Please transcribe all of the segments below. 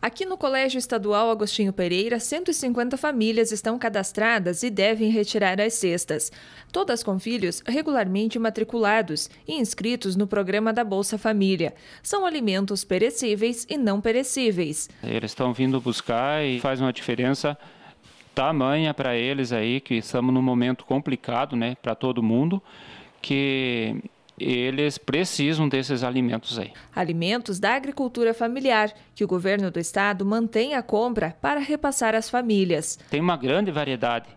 Aqui no Colégio Estadual Agostinho Pereira, 150 famílias estão cadastradas e devem retirar as cestas. Todas com filhos regularmente matriculados e inscritos no programa da Bolsa Família. São alimentos perecíveis e não perecíveis. Eles estão vindo buscar e faz uma diferença tamanha para eles aí que estamos num momento complicado, né, para todo mundo, que eles precisam desses alimentos aí. Alimentos da agricultura familiar, que o governo do estado mantém a compra para repassar às famílias. Tem uma grande variedade.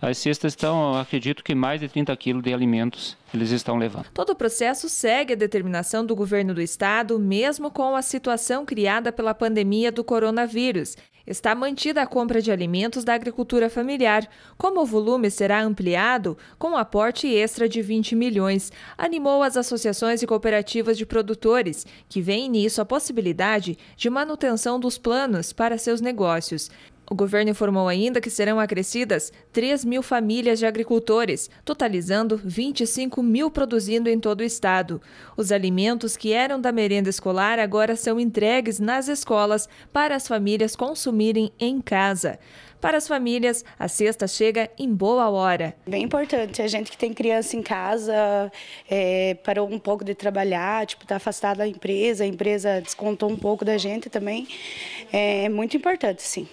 As cestas estão, acredito que mais de 30 quilos de alimentos eles estão levando. Todo o processo segue a determinação do governo do estado, mesmo com a situação criada pela pandemia do coronavírus, Está mantida a compra de alimentos da agricultura familiar, como o volume será ampliado com um aporte extra de 20 milhões, animou as associações e cooperativas de produtores, que veem nisso a possibilidade de manutenção dos planos para seus negócios. O governo informou ainda que serão acrescidas 3 mil famílias de agricultores, totalizando 25 mil produzindo em todo o estado. Os alimentos que eram da merenda escolar agora são entregues nas escolas para as famílias consumirem em casa. Para as famílias, a cesta chega em boa hora. Bem importante, a gente que tem criança em casa é, parou um pouco de trabalhar, tipo, está afastada da empresa, a empresa descontou um pouco da gente também. É, é muito importante, sim.